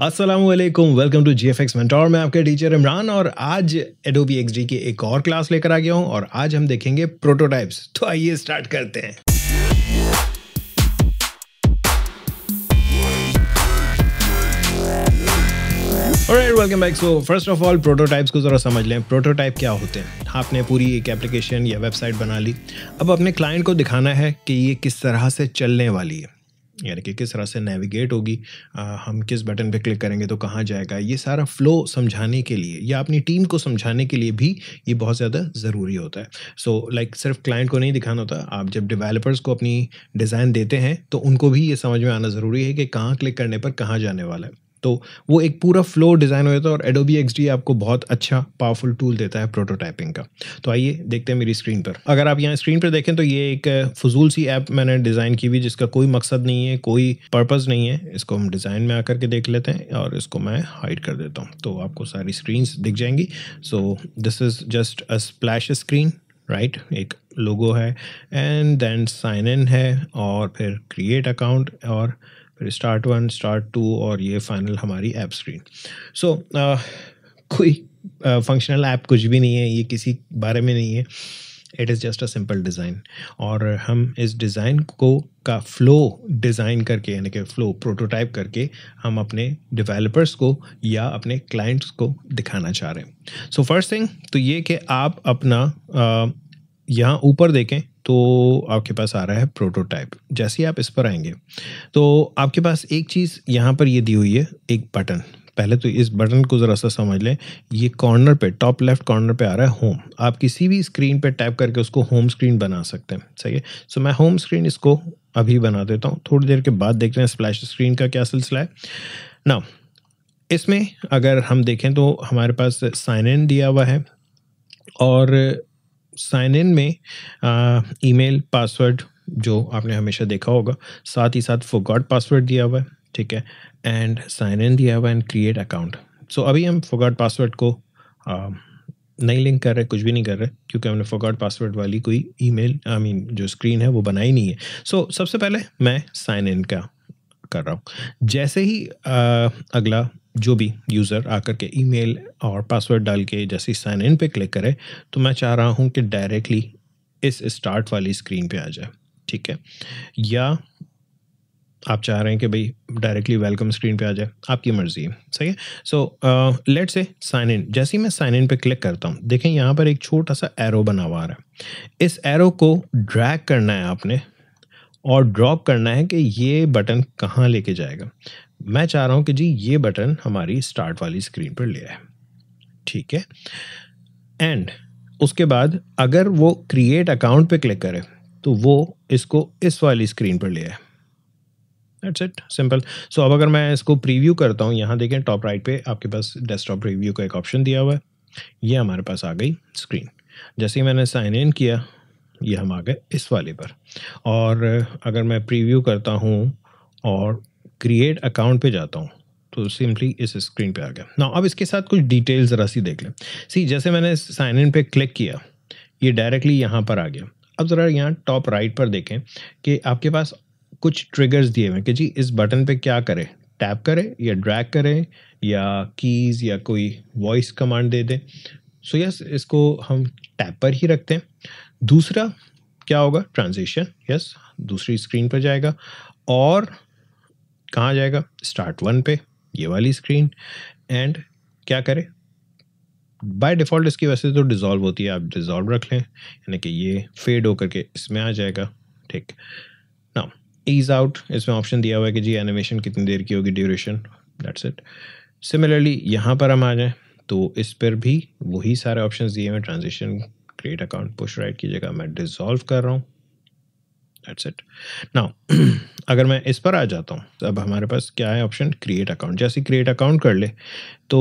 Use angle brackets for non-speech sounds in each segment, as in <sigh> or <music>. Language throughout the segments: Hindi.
Aslam welcome to G F X mentor मैं आपके टीचर इमरान और आज एडोबी एक्स की एक और क्लास लेकर आ गया हूँ और आज हम देखेंगे प्रोटोटाइप्स तो आइए स्टार्ट करते हैं welcome back so first of all prototypes को ज़रा समझ लें प्रोटोटाइप क्या होते हैं आपने पूरी एक एप्लीकेशन या वेबसाइट बना ली अब अपने क्लाइंट को दिखाना है कि ये किस तरह से चलने वाली है यानी कि किस तरह से नेविगेट होगी हम किस बटन पे क्लिक करेंगे तो कहाँ जाएगा ये सारा फ्लो समझाने के लिए या अपनी टीम को समझाने के लिए भी ये बहुत ज़्यादा ज़रूरी होता है सो so, लाइक like, सिर्फ क्लाइंट को नहीं दिखाना होता आप जब डिवेलपर्स को अपनी डिज़ाइन देते हैं तो उनको भी ये समझ में आना ज़रूरी है कि कहाँ क्लिक करने पर कहाँ जाने वाला है तो वो एक पूरा फ्लो डिज़ाइन हो जाता है और एडोबी एक्स आपको बहुत अच्छा पावरफुल टूल देता है प्रोटोटाइपिंग का तो आइए देखते हैं मेरी स्क्रीन पर अगर आप यहाँ स्क्रीन पर देखें तो ये एक फजूल सी ऐप मैंने डिज़ाइन की हुई जिसका कोई मकसद नहीं है कोई पर्पज़ नहीं है इसको हम डिज़ाइन में आकर के देख लेते हैं और इसको मैं हाइड कर देता हूँ तो आपको सारी स्क्रीन दिख जाएंगी so this is just a splash screen right right? एक लोगो है एंड देन साइन इन है और फिर क्रिएट अकाउंट और फिर स्टार्ट वन स्टार्ट टू और ये फाइनल हमारी ऐप स्क्रीन सो कोई फंक्शनल uh, ऐप कुछ भी नहीं है ये किसी बारे में नहीं है it is just a simple design और हम इस डिज़ाइन को का फ्लो डिज़ाइन करके यानी कि फ्लो प्रोटोटाइप करके हम अपने डेवलपर्स को या अपने क्लाइंट्स को दिखाना चाह रहे हैं सो फर्स्ट थिंग तो ये कि आप अपना uh, यहाँ ऊपर देखें तो आपके पास आ रहा है प्रोटोटाइप जैसे ही आप इस पर आएंगे तो आपके पास एक चीज़ यहाँ पर ये दी हुई है एक बटन पहले तो इस बटन को ज़रा सा समझ लें ये कॉर्नर पे टॉप लेफ्ट कॉर्नर पे आ रहा है होम आप किसी भी स्क्रीन पे टैप करके उसको होम स्क्रीन बना सकते हैं सही है सो मैं होम स्क्रीन इसको अभी बना देता हूँ थोड़ी देर के बाद देखते हैं स्प्लैश स्क्रीन का क्या सिलसिला है ना इसमें अगर हम देखें तो हमारे पास साइन इन दिया हुआ है और साइन इन में ईमेल पासवर्ड जो आपने हमेशा देखा होगा साथ ही साथ फोगाट पासवर्ड दिया हुआ है ठीक है एंड साइन इन दिया हुआ है एंड क्रिएट अकाउंट सो अभी हम फोगाट पासवर्ड को आ, नहीं लिंक कर रहे कुछ भी नहीं कर रहे क्योंकि हमने फोगाट पासवर्ड वाली कोई ईमेल आई मीन जो स्क्रीन है वो बनाई नहीं है सो so, सबसे पहले मैं साइन इन का कर रहा हूँ जैसे ही आ, अगला जो भी यूज़र आकर के ईमेल और पासवर्ड डाल के जैसे साइन इन पे क्लिक करे तो मैं चाह रहा हूँ कि डायरेक्टली इस स्टार्ट वाली स्क्रीन पे आ जाए ठीक है या आप चाह रहे हैं कि भाई डायरेक्टली वेलकम स्क्रीन पे आ जाए आपकी मर्ज़ी है सही है so let's a sign in जैसे ही मैं साइन इन पे क्लिक करता हूँ देखें यहाँ पर एक छोटा सा एरो बना हुआ है इस एरो को ड्रैग करना है आपने और ड्रॉप करना है कि ये बटन कहाँ लेके जाएगा मैं चाह रहा हूँ कि जी ये बटन हमारी स्टार्ट वाली स्क्रीन पर ले आए ठीक है एंड उसके बाद अगर वो क्रिएट अकाउंट पे क्लिक करे तो वो इसको इस वाली स्क्रीन पर ले आए दैट्स इट सिंपल सो अब अगर मैं इसको प्रीव्यू करता हूँ यहाँ देखें टॉप राइट पे आपके पास डेस्कटॉप प्रीव्यू का एक ऑप्शन दिया हुआ है ये हमारे पास आ गई स्क्रीन जैसे ही मैंने साइन इन किया ये हम आ गए इस वाले पर और अगर मैं प्रीव्यू करता हूँ और क्रिएट अकाउंट पे जाता हूँ तो सिंपली इस स्क्रीन पे आ गया ना अब इसके साथ कुछ डिटेल्स ज़रा सी देख लें सी जैसे मैंने साइन इन पे क्लिक किया ये डायरेक्टली यहाँ पर आ गया अब ज़रा यहाँ टॉप राइट पर देखें कि आपके पास कुछ ट्रिगर्स दिए हुए हैं कि जी इस बटन पे क्या करें टैप करें या ड्रैग करें या कीज़ या कोई वॉइस कमांड दे दें सो यस इसको हम टैप पर ही रखते हैं दूसरा क्या होगा ट्रांजिशन यस yes, दूसरी स्क्रीन पर जाएगा और कहाँ जाएगा स्टार्ट वन पे ये वाली स्क्रीन एंड क्या करें बाय डिफ़ॉल्ट इसकी वजह से तो डिज़ोल्व होती है आप डिज़ोल्व रख लें यानी कि ये फेड होकर के इसमें आ जाएगा ठीक ना ईज आउट इसमें ऑप्शन दिया हुआ है कि जी एनिमेशन कितनी देर की होगी ड्यूरेशन दैट्स इट सिमिलरली यहाँ पर हम आ जाएँ तो इस पर भी वही सारे ऑप्शन दिए हुए transaction create account push right की जगह मैं डिज़ोल्व कर रहा हूँ दैट्स इट नाउ अगर मैं इस पर आ जाता हूँ तो अब हमारे पास क्या है ऑप्शन क्रिएट अकाउंट जैसे क्रिएट अकाउंट कर ले तो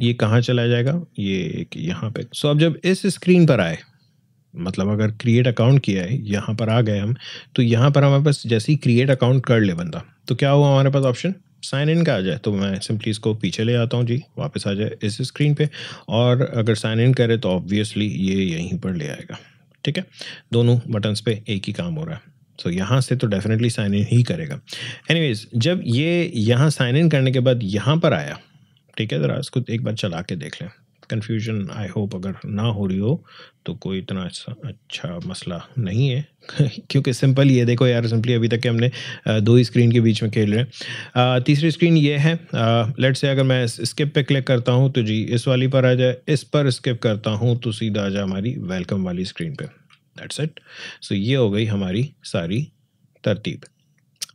ये कहाँ चला जाएगा ये यहाँ पे सो so, अब जब इस स्क्रीन पर आए मतलब अगर क्रिएट अकाउंट किया है यहाँ पर आ गए हम तो यहाँ पर हमारे पास जैसे ही क्रिएट अकाउंट कर ले बंदा तो क्या हुआ हमारे पास ऑप्शन साइन इन का आ जाए तो मैं सिंपली इसको पीछे ले आता हूँ जी वापस आ जाए इस स्क्रीन पे और अगर साइन इन करे तो ऑब्वियसली ये यहीं पर ले आएगा ठीक है दोनों बटन्स पे एक ही काम हो रहा है सो so, यहाँ से तो डेफिनेटली साइन इन ही करेगा एनीवेज जब ये यहाँ साइन इन करने के बाद यहाँ पर आया ठीक है ज़रा इसको एक बार चला के देख लें कन्फ्यूजन आई होप अगर ना हो रही हो तो कोई इतना अच्छा, अच्छा मसला नहीं है <laughs> क्योंकि सिंपल ये देखो यार सिंपली अभी तक के हमने दो ही स्क्रीन के बीच में खेल रहे हैं तीसरी स्क्रीन ये है लेट से अगर मैं स्किप पे क्लिक करता हूँ तो जी इस वाली पर आ जाए इस पर स्किप करता हूँ तो सीधा आ जाए हमारी वेलकम वाली स्क्रीन पर दैट्स इट सो ये हो गई हमारी सारी तरतीब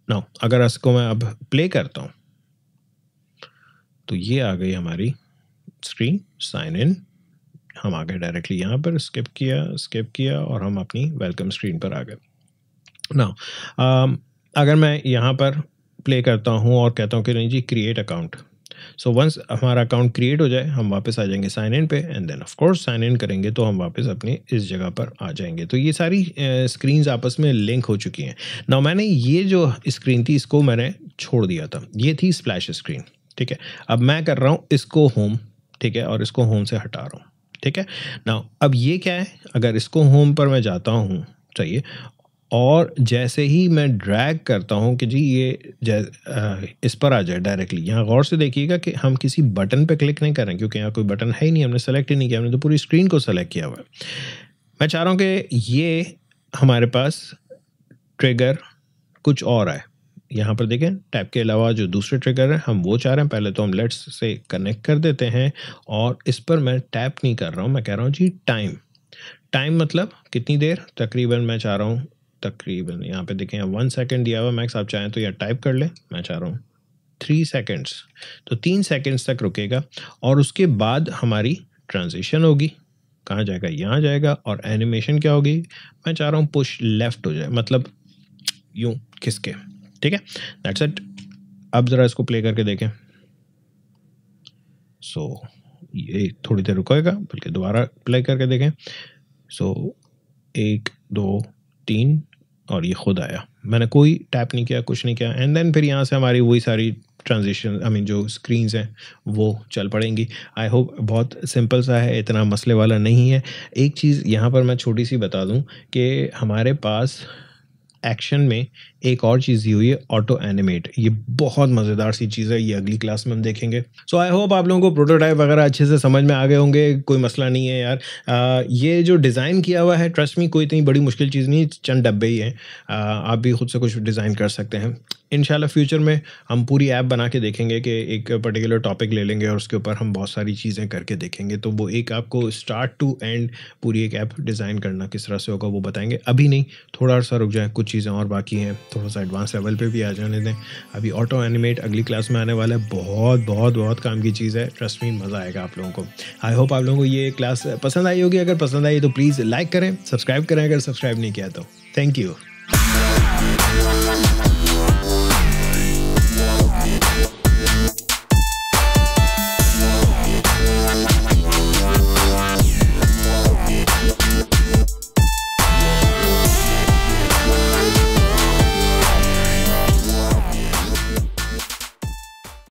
ना अगर इसको मैं अब प्ले करता हूँ तो ये आ गई हमारी स्क्रीन साइन इन हम आ गए डायरेक्टली यहाँ पर स्किप किया स्किप किया और हम अपनी वेलकम स्क्रीन पर आ गए ना um, अगर मैं यहाँ पर प्ले करता हूँ और कहता हूँ कि नहीं जी क्रिएट अकाउंट सो वंस हमारा अकाउंट क्रिएट हो जाए हम वापस आ जाएंगे साइन इन पे and then of course sign in करेंगे तो हम वापस अपनी इस जगह पर आ जाएंगे तो ये सारी स्क्रीन्स uh, आपस में लिंक हो चुकी हैं ना मैंने ये जो स्क्रीन थी इसको मैंने छोड़ दिया था ये थी स्प्लैश स्क्रीन ठीक है अब मैं कर रहा हूँ इसको होम ठीक है और इसको होम से हटा रहा हूँ ठीक है ना अब ये क्या है अगर इसको होम पर मैं जाता हूँ चाहिए और जैसे ही मैं ड्रैग करता हूँ कि जी ये आ, इस पर आ जाए डायरेक्टली यहाँ गौर से देखिएगा कि हम किसी बटन पे क्लिक नहीं कर रहे हैं क्योंकि यहाँ कोई बटन है ही नहीं हमने सेलेक्ट ही नहीं किया हमने तो पूरी स्क्रीन को सेलेक्ट किया हुआ है मैं चाह रहा हूँ कि ये हमारे पास ट्रिगर कुछ और आए यहाँ पर देखें टैप के अलावा जो दूसरे ट्रिगर हैं हम वो चाह रहे हैं पहले तो हम लेट्स से कनेक्ट कर देते हैं और इस पर मैं टैप नहीं कर रहा हूँ मैं कह रहा हूँ जी टाइम टाइम मतलब कितनी देर तकरीबन मैं चाह रहा हूँ तकरीबन यहाँ पे देखें वन सेकेंड दिया हुआ मैक्स आप चाहें तो यहाँ टाइप कर लें मैं चाह रहा हूँ थ्री सेकेंड्स तो तीन सेकेंड्स तक रुकेगा और उसके बाद हमारी ट्रांजिशन होगी कहाँ जाएगा यहाँ जाएगा और एनिमेशन क्या होगी मैं चाह रहा हूँ पुश लेफ़्ट हो जाए मतलब यूँ खिसके ठीक है दैट्स इट अब ज़रा इसको प्ले करके देखें सो so, ये थोड़ी देर रुकेगा बल्कि दोबारा प्ले करके देखें सो so, एक दो तीन और ये खुद आया मैंने कोई टैप नहीं किया कुछ नहीं किया एंड देन फिर यहाँ से हमारी वही सारी ट्रांजिशन आई मीन जो स्क्रीन्स हैं वो चल पड़ेंगी आई होप बहुत सिंपल सा है इतना मसले वाला नहीं है एक चीज़ यहाँ पर मैं छोटी सी बता दूँ कि हमारे पास एक्शन में एक और चीज़ हुई है ऑटो एनिमेट ये बहुत मज़ेदार सी चीज़ है ये अगली क्लास में हम देखेंगे सो आई होप आप लोगों को प्रोटोटाइप वगैरह अच्छे से समझ में आ गए होंगे कोई मसला नहीं है यार आ, uh, ये जो डिज़ाइन किया हुआ है ट्रस्ट में कोई इतनी बड़ी मुश्किल चीज़ नहीं चंद डब्बे ही हैं uh, आप भी खुद से कुछ डिज़ाइन कर सकते हैं इन फ्यूचर में हम पूरी ऐप बना के देखेंगे कि एक पर्टिकुलर टॉपिक ले लेंगे और उसके ऊपर हम बहुत सारी चीज़ें करके देखेंगे तो वो एक आपको स्टार्ट टू एंड पूरी एक ऐप डिज़ाइन करना किस तरह से होगा वो बताएंगे अभी नहीं थोड़ा सा रुक जाए कुछ चीज़ें और बाकी हैं थोड़ा सा एडवांस लेवल पर भी आ जाने दें अभी ऑटो एनिमेट अगली क्लास में आने वाला है बहुत बहुत बहुत काम की चीज़ है ट्रस्ट मी मज़ा आएगा आप लोगों को आई होप आप लोगों को ये क्लास पसंद आई होगी अगर पसंद आई तो प्लीज़ लाइक करें सब्सक्राइब करें अगर सब्सक्राइब नहीं किया तो थैंक यू